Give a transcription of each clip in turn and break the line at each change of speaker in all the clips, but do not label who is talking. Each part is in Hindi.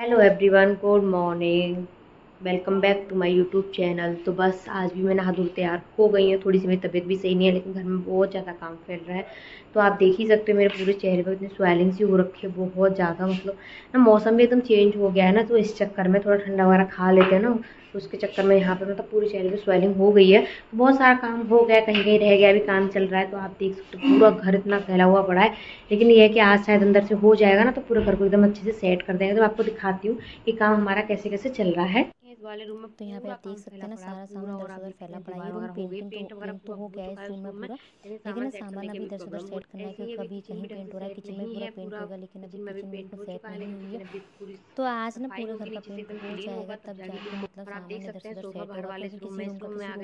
hello everyone good morning welcome back to my YouTube channel तो बस आज भी मैं नहा धो तैयार हो गई हूँ थोड़ी सी मेरी तबीयत भी सही नहीं है लेकिन घर में बहुत ज़्यादा काम फैल रहा है तो आप देख ही सकते हो मेरे पूरे चेहरे पर इतनी स्वेलिंग सी हो रखी है बहुत ज़्यादा मतलब ना मौसम भी एकदम चेंज हो गया है ना तो इस चक्कर में थोड़ा ठंडा वगैरह खा लेते हैं ना उसके चक्कर में यहाँ पर मतलब पूरे चेहरे पर स्वेलिंग हो गई है तो बहुत सारा काम हो गया कहीं कहीं रह गया अभी काम चल रहा है तो आप देख सकते हो पूरा घर इतना फैला हुआ पड़ा है लेकिन ये है कि आज शायद अंदर से हो जाएगा ना तो पूरे घर को एकदम अच्छे से सेट कर देंगे तो आपको दिखाती हूँ कि काम हमारा कैसे कैसे चल रहा है इस वाले रूम में तो यहाँ पे आप देख सकते हैं ना सारा सामान इधर उधर फैला पड़ा है रूम पेंटिंग पेंट वगैरह तो हो गया है रूम में पूरा लेकिन ना सामान अभी इधर उधर सेट करना है क्योंकि कभी कहीं पेंट हो रहा है किचन में पूरा पेंट होगा लेकिन अभी किचन में तो सेट नहीं हुई है तो आज ना पूरे घर का पेंट हो जाएगा तब जाके मतलब सामान इधर उधर सेट होगा किसी रूम में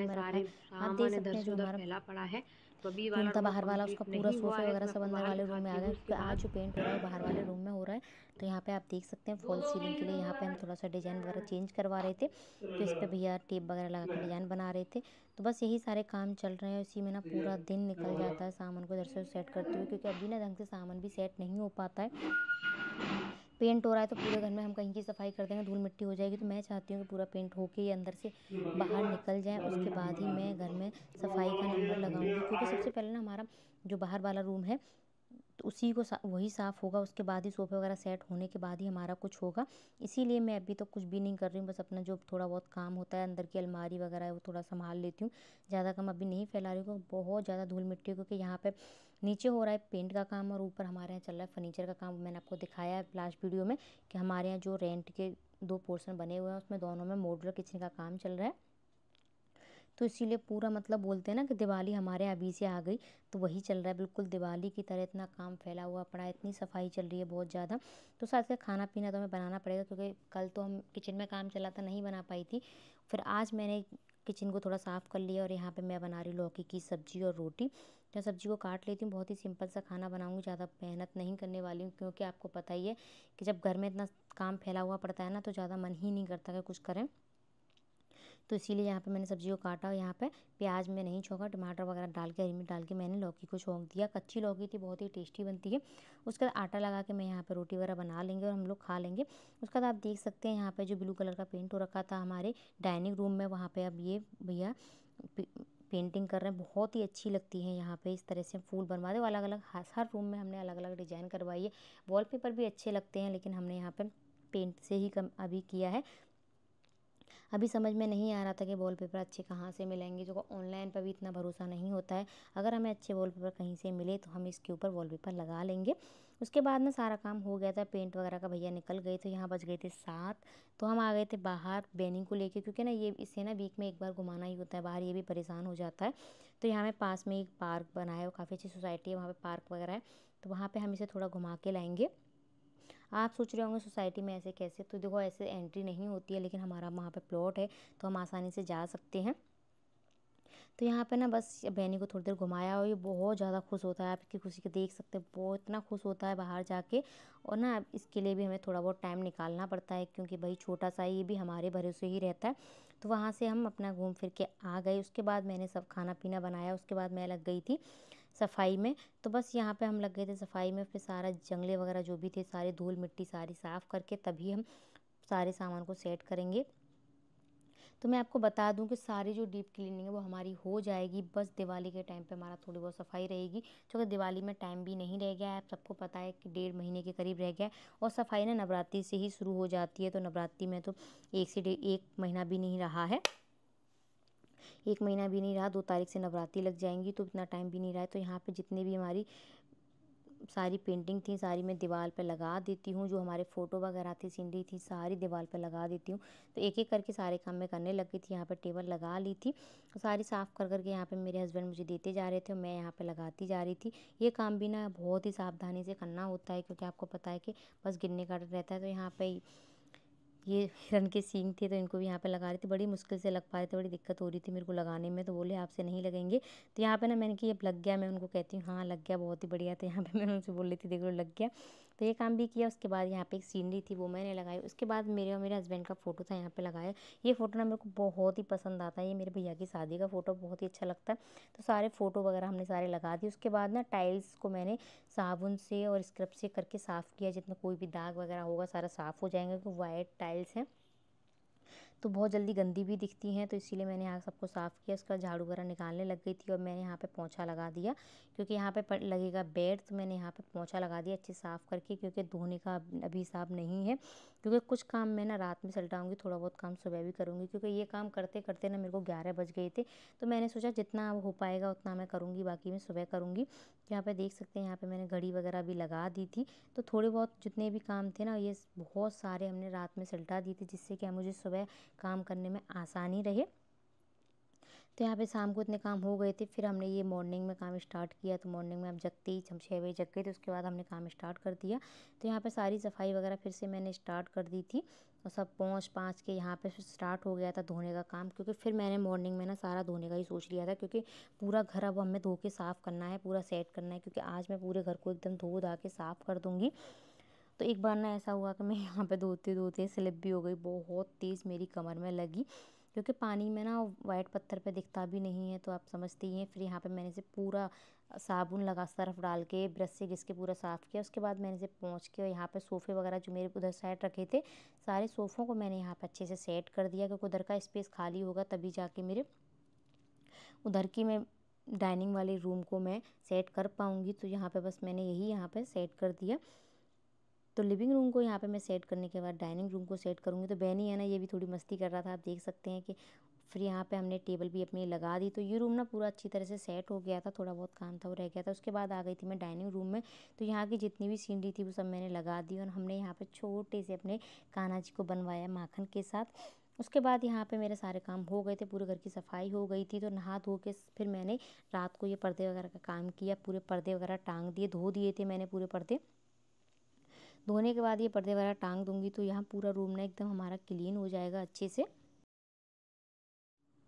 रखा है आप देख सकते हैं जो हमारा फैला पड़ा है तो, तो बाहर वाला उसका पूरा सोफे वगैरह सब अंदर वाले रूम में आ गया क्योंकि तो आज जो पेंट हो रहा है बाहर वाले रूम में हो रहा है तो यहाँ पे आप देख सकते हैं फॉल सीलिंग के लिए यहाँ पे हम थोड़ा सा डिज़ाइन वगैरह चेंज करवा रहे थे तो इस पर भैया टेप वगैरह लगा कर डिज़ाइन बना रहे थे तो बस यही सारे काम चल रहे हैं उसी में ना पूरा दिन निकल जाता है सामान को इधर से सेट करते हुए क्योंकि अभी ना ढंग से सामान भी सेट नहीं हो पाता है पेंट हो रहा है तो पूरे घर में हम कहीं की सफाई कर देंगे धूल मिट्टी हो जाएगी तो मैं चाहती हूँ कि पूरा पेंट होके के अंदर से बाहर निकल जाए उसके बाद ही मैं घर में सफाई का नंबर लगाऊंगी क्योंकि सबसे पहले ना हमारा जो बाहर वाला रूम है तो उसी को सा, वही साफ़ होगा उसके बाद ही सोफे वगैरह सेट होने के बाद ही हमारा कुछ होगा इसीलिए मैं अभी तो कुछ भी नहीं कर रही हूँ बस अपना जो थोड़ा बहुत काम होता है अंदर की अलमारी वगैरह है वो थोड़ा संभाल लेती हूँ ज़्यादा काम अभी नहीं फैला रही हूँ बहुत ज़्यादा धूल मिट्टी क्योंकि यहाँ पर नीचे हो रहा है पेंट का काम और ऊपर हमारे यहाँ चल रहा है फर्नीचर का काम मैंने आपको दिखाया है लास्ट वीडियो में कि हमारे यहाँ जो रेंट के दो पोर्शन बने हुए हैं उसमें दोनों में मॉडलर किचन का काम चल रहा है तो इसीलिए पूरा मतलब बोलते हैं ना कि दिवाली हमारे यहाँ अभी से आ गई तो वही चल रहा है बिल्कुल दिवाली की तरह इतना काम फैला हुआ पड़ा है इतनी सफाई चल रही है बहुत ज़्यादा तो साथ साथ खाना पीना तो हमें बनाना पड़ेगा क्योंकि कल तो हम किचन में काम चला था नहीं बना पाई थी फिर आज मैंने किचन को थोड़ा साफ़ कर लिया और यहाँ पर मैं बना रही लौकी की सब्ज़ी और रोटी मैं सब्जी को काट लेती हूँ बहुत ही सिंपल सा खाना बनाऊँगी ज़्यादा मेहनत नहीं करने वाली हूँ क्योंकि आपको पता ही है कि जब घर में इतना काम फैला हुआ पड़ता है ना तो ज़्यादा मन ही नहीं करता कि कुछ करें तो इसीलिए यहाँ पे मैंने सब्जी को काटा और यहाँ पे प्याज में नहीं छोंका टमाटर वगैरह डाल के हरी मिर्च डाल के मैंने लौकी को छोंक दिया कच्ची लौकी थी बहुत ही टेस्टी बनती है उसके बाद आटा लगा के मैं यहाँ पे रोटी वगैरह बना लेंगे और हम लोग खा लेंगे उसके बाद आप देख सकते हैं यहाँ पर जो ब्लू कलर का पेंट हो रखा था हमारे डाइनिंग रूम में वहाँ पर अब ये भैया पेंटिंग कर रहे हैं बहुत ही अच्छी लगती है यहाँ पे इस तरह से फूल बनवा दे अलग अलग हर रूम में हमने अलग अलग डिज़ाइन करवाई है वॉलपेपर भी अच्छे लगते हैं लेकिन हमने यहाँ पर पेंट से ही कम अभी किया है अभी समझ में नहीं आ रहा था कि वॉल पेपर अच्छे कहाँ से मिलेंगे जो ऑनलाइन पर भी इतना भरोसा नहीं होता है अगर हमें अच्छे पेपर कहीं से मिले तो हम इसके ऊपर पेपर लगा लेंगे उसके बाद ना सारा काम हो गया था पेंट वगैरह का भैया निकल गए थे यहाँ बच गए थे सात तो हम आ गए थे बाहर बैनिंग को लेके क्योंकि ना ये इसे ना वीक में एक बार घुमाना ही होता है बाहर ये भी परेशान हो जाता है तो यहाँ में पास में एक पार्क बना है वो काफ़ी अच्छी सोसाइटी है वहाँ पर पार्क वगैरह है तो वहाँ पर हम इसे थोड़ा घुमा के लाएँगे आप सोच रहे होंगे सोसाइटी में ऐसे कैसे तो देखो ऐसे एंट्री नहीं होती है लेकिन हमारा वहाँ पर प्लॉट है तो हम आसानी से जा सकते हैं तो यहाँ पे ना बस बहनी को थोड़ी देर घुमाया और ये बहुत ज़्यादा खुश होता है आपकी खुशी के देख सकते हैं बहुत इतना खुश होता है बाहर जाके और ना इसके लिए भी हमें थोड़ा बहुत टाइम निकालना पड़ता है क्योंकि भाई छोटा सा ये भी हमारे भरोसे ही रहता है तो वहाँ से हम अपना घूम फिर के आ गए उसके बाद मैंने सब खाना पीना बनाया उसके बाद मैं लग गई थी सफाई में तो बस यहाँ पे हम लग गए थे सफाई में फिर सारा जंगले वगैरह जो भी थे सारे धूल मिट्टी सारी साफ़ करके तभी हम सारे सामान को सेट करेंगे तो मैं आपको बता दूं कि सारी जो डीप क्लीनिंग है वो हमारी हो जाएगी बस दिवाली के टाइम पे हमारा थोड़ी बहुत सफाई रहेगी क्योंकि दिवाली में टाइम भी नहीं रह गया है आप सबको पता है कि डेढ़ महीने के करीब रह गया है और सफाई ना नवरात्रि से ही शुरू हो जाती है तो नवरात्रि में तो एक से डेढ़ एक महीना भी नहीं रहा है एक महीना भी नहीं रहा दो तारीख से नवरात्रि लग जाएंगी तो इतना टाइम भी नहीं रहा है तो यहाँ पे जितने भी हमारी सारी पेंटिंग थी सारी मैं दीवार पर लगा देती हूँ जो हमारे फ़ोटो वगैरह थी सीनरी थी सारी दीवार पर लगा देती हूँ तो एक एक करके सारे काम मैं करने लग गई थी यहाँ पर टेबल लगा ली थी तो सारी साफ़ कर करके यहाँ पे मेरे हस्बैंड मुझे देते जा रहे थे और मैं यहाँ पे लगाती जा रही थी ये काम भी ना बहुत ही सावधानी से करना होता है क्योंकि आपको पता है कि बस गिरने का रहता है तो यहाँ पर ये हिरण के सींग थे तो इनको भी यहाँ पे लगा रही थी बड़ी मुश्किल से लग पा रहे थे बड़ी दिक्कत हो रही थी मेरे को लगाने में तो बोले आपसे नहीं लगेंगे तो यहाँ पे ना मैंने कि अब लग गया मैं उनको कहती हूँ हाँ लग गया बहुत ही बढ़िया तो यहाँ पे मैंने उनसे बोल रही थी देख लो लग गया तो ये काम भी किया उसके बाद यहाँ पे एक सीनरी थी वो मैंने लगाई उसके बाद मेरे और मेरे हस्बैंड का फ़ोटो था यहाँ पे लगाया ये फ़ोटो ना मेरे को बहुत ही पसंद आता है ये मेरे भैया की शादी का फ़ोटो बहुत ही अच्छा लगता है तो सारे फ़ोटो वगैरह हमने सारे लगा दिए उसके बाद ना टाइल्स को मैंने साबुन से और स्क्रब से करके साफ़ किया जितना कोई भी दाग वगैरह होगा सारा साफ़ हो जाएंगे क्योंकि वाइट टाइल्स हैं तो बहुत जल्दी गंदी भी दिखती हैं तो इसीलिए मैंने यहाँ सबको साफ़ किया उसका झाड़ू वगैरह निकालने लग गई थी और मैंने यहाँ पे पोछा लगा दिया क्योंकि यहाँ पे लगेगा बेड तो मैंने यहाँ पे पोछा लगा दिया अच्छे साफ़ करके क्योंकि धोने का अभी हिसाब नहीं है क्योंकि कुछ काम मैं ना रात में सलटाऊँगी थोड़ा बहुत काम सुबह भी करूँगी क्योंकि ये काम करते करते ना मेरे को ग्यारह बज गए थे तो मैंने सोचा जितना हो पाएगा उतना मैं करूँगी बाकी मैं सुबह करूँगी यहाँ पर देख सकते हैं यहाँ पर मैंने घड़ी वगैरह भी लगा दी थी तो थोड़े बहुत जितने भी काम थे ना ये बहुत सारे हमने रात में सलटा दिए थे जिससे कि मुझे सुबह काम करने में आसानी रहे तो यहाँ पे शाम को इतने काम हो गए थे फिर हमने ये मॉर्निंग में काम स्टार्ट किया तो मॉर्निंग में हम जगते ही हम छः बजे जग गए थे तो उसके बाद हमने काम स्टार्ट कर दिया तो यहाँ पे सारी सफाई वगैरह फिर से मैंने स्टार्ट कर दी थी और सब पाँच पाँच के यहाँ पे फिर स्टार्ट हो गया था धोने का काम क्योंकि फिर मैंने मॉर्निंग में ना सारा धोने का ही सोच लिया था क्योंकि पूरा घर अब हमें धो के साफ़ करना है पूरा सेट करना है क्योंकि आज मैं पूरे घर को एकदम धो धा के साफ़ कर दूँगी तो एक बार ना ऐसा हुआ कि मैं यहाँ पे धोते धोते स्लिप भी हो गई बहुत तेज़ मेरी कमर में लगी क्योंकि पानी में ना वाइट पत्थर पे दिखता भी नहीं है तो आप समझते ही हैं फिर यहाँ पे मैंने इसे पूरा साबुन लगा सर्फ डाल के ब्रश से घिस के पूरा साफ़ किया उसके बाद मैंने इसे पहुँच के और यहाँ पे सोफ़े वगैरह जो मेरे उधर साइड रखे थे सारे सोफ़ों को मैंने यहाँ पे अच्छे से सेट कर दिया क्योंकि उधर का स्पेस खाली होगा तभी जाके मेरे उधर की मैं डाइनिंग वाले रूम को मैं सेट कर पाऊँगी तो यहाँ पे बस मैंने यही यहाँ पे सेट कर दिया तो लिविंग रूम को यहाँ पे मैं सेट करने के बाद डाइनिंग रूम को सेट करूँगी तो बहनी है ना ये भी थोड़ी मस्ती कर रहा था आप देख सकते हैं कि फिर यहाँ पे हमने टेबल भी अपनी लगा दी तो ये रूम ना पूरा अच्छी तरह से सेट हो गया था थोड़ा बहुत काम था वो रह गया था उसके बाद आ गई थी मैं डाइनिंग रूम में तो यहाँ की जितनी भी सीनरी थी वो सब मैंने लगा दी और हमने यहाँ पर छोटे से अपने कान्हा जी को बनवाया माखन के साथ उसके बाद यहाँ पे मेरे सारे काम हो गए थे पूरे घर की सफाई हो गई थी तो नहा धो के फिर मैंने रात को ये पर्दे वगैरह का काम किया पूरे पर्दे वगैरह टांग दिए धो दिए थे मैंने पूरे पर्दे धोने के बाद ये पर्दे वगैरह टांग दूंगी तो यहाँ पूरा रूम ना एकदम हमारा क्लीन हो जाएगा अच्छे से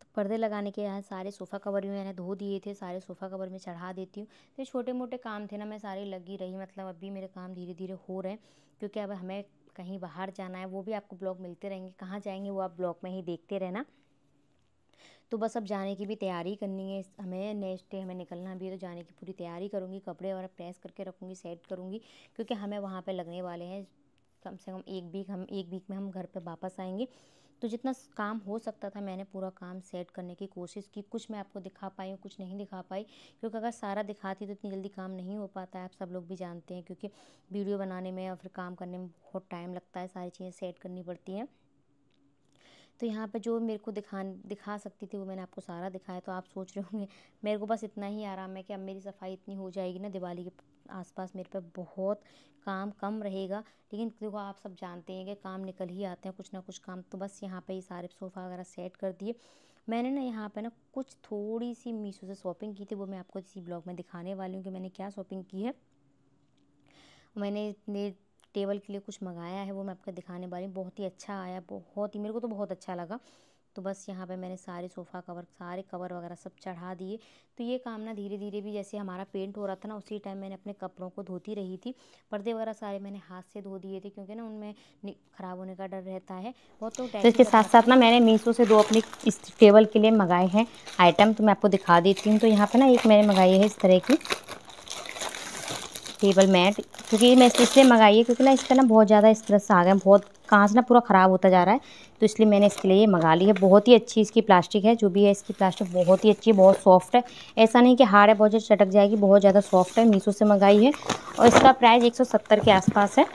तो पर्दे लगाने के यहाँ सारे सोफ़ा कवर भी मैंने धो दिए थे सारे सोफ़ा कवर में चढ़ा देती हूँ तो छोटे मोटे काम थे ना मैं सारे लगी रही मतलब अभी मेरे काम धीरे धीरे हो रहे हैं क्योंकि अब हमें कहीं बाहर जाना है वो भी आपको ब्लॉग मिलते रहेंगे कहाँ जाएंगे वो आप ब्लॉग में ही देखते रहना तो बस अब जाने की भी तैयारी करनी है हमें नेक्स्ट डे हमें निकलना भी है तो जाने की पूरी तैयारी करूँगी कपड़े वगैरह प्रेस करके रखूँगी सेट करूँगी क्योंकि हमें वहाँ पर लगने वाले हैं कम से कम एक वीक हम एक वीक में हम घर पर वापस आएंगे तो जितना काम हो सकता था मैंने पूरा काम सेट करने की कोशिश की कुछ मैं आपको दिखा पाई हूँ कुछ नहीं दिखा पाई क्योंकि अगर सारा दिखाती तो इतनी जल्दी काम नहीं हो पाता है आप सब लोग भी जानते हैं क्योंकि वीडियो बनाने में और फिर काम करने में बहुत टाइम लगता है सारी चीज़ें सेट करनी पड़ती हैं तो यहाँ पे जो मेरे को दिखा दिखा सकती थी वो मैंने आपको सारा दिखाया तो आप सोच रहे होंगे मेरे को बस इतना ही आराम है कि अब मेरी सफाई इतनी हो जाएगी ना दिवाली के आसपास मेरे पे बहुत काम कम रहेगा लेकिन देखो आप सब जानते हैं कि काम निकल ही आते हैं कुछ ना कुछ काम तो बस यहाँ पे ये सारे सोफ़ा वगैरह सेट कर दिए मैंने ना यहाँ पे ना कुछ थोड़ी सी मीशो से शॉपिंग की थी वो मैं आपको इसी ब्लॉग में दिखाने वाली हूँ कि मैंने क्या शॉपिंग की है मैंने टेबल के लिए कुछ मंगाया है वो मैं आपको दिखाने वाली हूँ बहुत ही अच्छा आया बहुत ही मेरे को तो बहुत अच्छा लगा तो बस यहाँ पे मैंने सारे सोफ़ा कवर सारे कवर वगैरह सब चढ़ा दिए तो ये काम ना धीरे धीरे भी जैसे हमारा पेंट हो रहा था ना उसी टाइम मैंने अपने कपड़ों को धोती रही थी पर्दे वगैरह सारे मैंने हाथ से धो दिए थे क्योंकि ना उनमें ख़राब होने का डर रहता है बहुत तो, तो इसके साथ साथ ना मैंने मीशो से दो अपनी इस टेबल के लिए मंगाए हैं आइटम तो मैं आपको दिखा देती हूँ तो यहाँ पर ना एक मैंने मंगाई है इस तरह की टेबल मैट क्योंकि मैं इसलिए मंगाई है क्योंकि ना इसका ना बहुत ज़्यादा इस तरह से आ गया बहुत से ना पूरा ख़राब होता जा रहा है तो इसलिए मैंने इसके लिए ये मंगा ली है बहुत ही अच्छी इसकी प्लास्टिक है जो भी है इसकी प्लास्टिक बहुत ही अच्छी बहुत सॉफ्ट है ऐसा नहीं कि हार्ड है बहुत ज़्यादा चटक जाएगी बहुत ज़्यादा सॉफ्ट है मीशो से मंगाई है और इसका प्राइस एक के आसपास है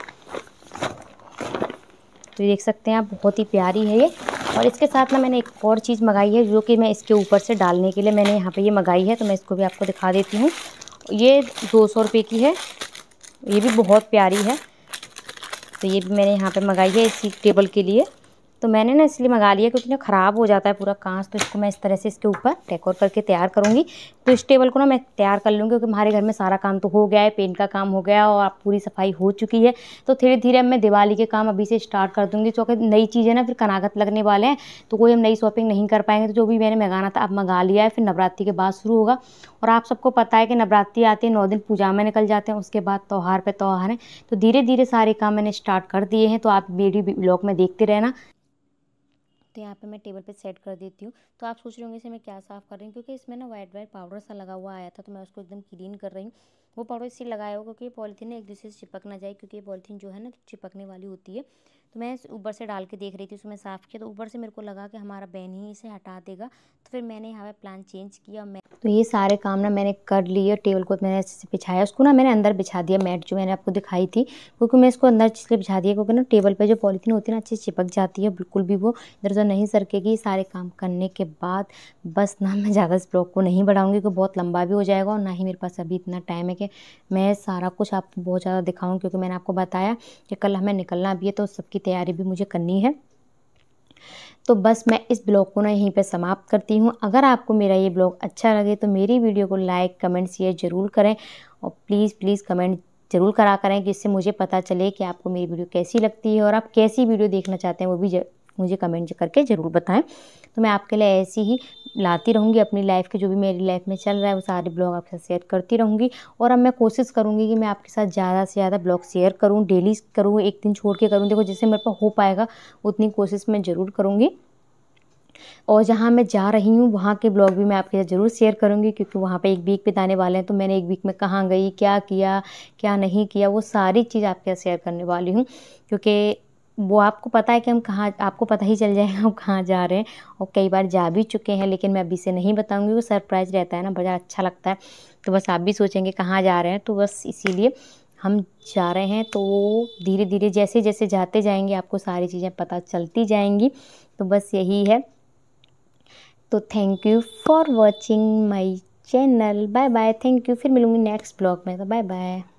तो देख सकते हैं आप बहुत ही प्यारी है ये और इसके साथ ना मैंने एक और चीज़ मंगाई है जो कि मैं इसके ऊपर से डालने के लिए मैंने यहाँ पे ये मंगाई है तो मैं इसको भी आपको दिखा देती हूँ ये दो सौ रुपये की है ये भी बहुत प्यारी है तो ये भी मैंने यहाँ पे मंगाई है इसी टेबल के लिए तो मैंने ना इसलिए मंगा लिया क्योंकि ना ख़राब हो जाता है पूरा कांच तो इसको मैं इस तरह से इसके ऊपर डेकोर करके तैयार करूँगी तो इस टेबल को ना मैं तैयार कर लूँगी क्योंकि हमारे घर में सारा काम तो हो गया है पेंट का काम हो गया और आप पूरी सफाई हो चुकी है तो धीरे धीरे अब मैं दिवाली के काम अभी से स्टार्ट कर दूँगी क्योंकि नई चीज़ें ना फिर कनागत लगने वाले हैं तो कोई हम नई शॉपिंग नहीं कर पाएंगे तो जो भी मैंने मंगाना था अब मंगा लिया है फिर नवरात्रि के बाद शुरू होगा और आप सबको पता है कि नवरात्रि आती है नौ दिन पूजा में निकल जाते हैं उसके बाद त्यौहार पर त्यौहार हैं तो धीरे धीरे सारे काम मैंने स्टार्ट कर दिए हैं तो आप मेरी ब्लॉग में देखते रहना तो यहाँ पे मैं टेबल पे सेट कर देती हूँ तो आप सोच रहे होंगे इसे मैं क्या साफ़ कर रही हूँ क्योंकि इसमें ना वाइट वाइट पाउडर सा लगा हुआ आया था तो मैं उसको एकदम क्लीन कर रही हूँ वो पाउडर इसलिए लगाया हुआ क्योंकि पॉलीथीन एक दूसरे से चिपक ना जाए क्योंकि ये पॉलीथीन जो है ना चिपकने वाली होती है तो मैं ऊपर से डाल के देख रही थी उसमें साफ़ किया तो ऊपर से मेरे को लगा कि हमारा बहन ही इसे हटा देगा तो फिर मैंने यहाँ पे प्लान चेंज किया मैं तो ये सारे काम ना मैंने कर लिए टेबल को मैंने अच्छे से बिछाया उसको ना मैंने अंदर बिछा दिया मैट जो मैंने आपको दिखाई थी क्योंकि मैं इसको अंदर इसलिए बिछा दिया क्योंकि ना टेबल पर जो पॉलीथीन होती है ना अच्छी चिपक जाती है बिल्कुल भी वो इधर उधर नहीं सरकेगी सारे काम करने के बाद बस ना मैं ज़्यादा इस ब्लॉग को नहीं बढ़ाऊँगी क्योंकि बहुत लंबा भी हो जाएगा और ना ही मेरे पास अभी इतना टाइम है कि मैं सारा कुछ आपको बहुत ज़्यादा दिखाऊँ क्योंकि मैंने आपको बताया कि कल हमें निकलना भी है तो सबकी तैयारी भी मुझे करनी है तो बस मैं इस ब्लॉग को ना यहीं पे समाप्त करती हूँ अगर आपको मेरा ये ब्लॉग अच्छा लगे तो मेरी वीडियो को लाइक कमेंट शेयर ज़रूर करें और प्लीज़ प्लीज़ कमेंट ज़रूर करा करें जिससे मुझे पता चले कि आपको मेरी वीडियो कैसी लगती है और आप कैसी वीडियो देखना चाहते हैं वो भी मुझे कमेंट करके ज़रूर बताएं तो मैं आपके लिए ऐसी ही लाती रहूँगी अपनी लाइफ के जो भी मेरी लाइफ में चल रहा है वो सारे ब्लॉग आपके साथ शेयर करती रहूँगी और अब मैं कोशिश करूँगी कि मैं आपके साथ ज़्यादा से ज़्यादा ब्लॉग शेयर करूँ डेली करूँ एक दिन छोड़ के करूँ देखो जिससे मेरे पर हो पाएगा उतनी कोशिश मैं ज़रूर करूँगी और जहाँ मैं जा रही हूँ वहाँ के ब्लॉग भी मैं आपके साथ ज़रूर शेयर करूँगी क्योंकि वहाँ पे एक वीक बिताने वाले हैं तो मैंने एक वीक में कहाँ गई क्या किया क्या नहीं किया वो सारी चीज़ आपके साथ शेयर करने वाली हूँ क्योंकि वो आपको पता है कि हम कहाँ आपको पता ही चल जाएगा हम कहाँ जा रहे हैं और कई बार जा भी चुके हैं लेकिन मैं अभी से नहीं बताऊँगी वो सरप्राइज़ रहता है ना बड़ा अच्छा लगता है तो बस आप भी सोचेंगे कहाँ जा रहे हैं तो बस इसीलिए हम जा रहे हैं तो धीरे धीरे जैसे जैसे जाते जाएंगे आपको सारी चीज़ें पता चलती जाएंगी तो बस यही है तो thank you for watching my channel bye bye thank you फिर मिलूँगी नेक्स्ट ब्लॉग में तो बाय बाय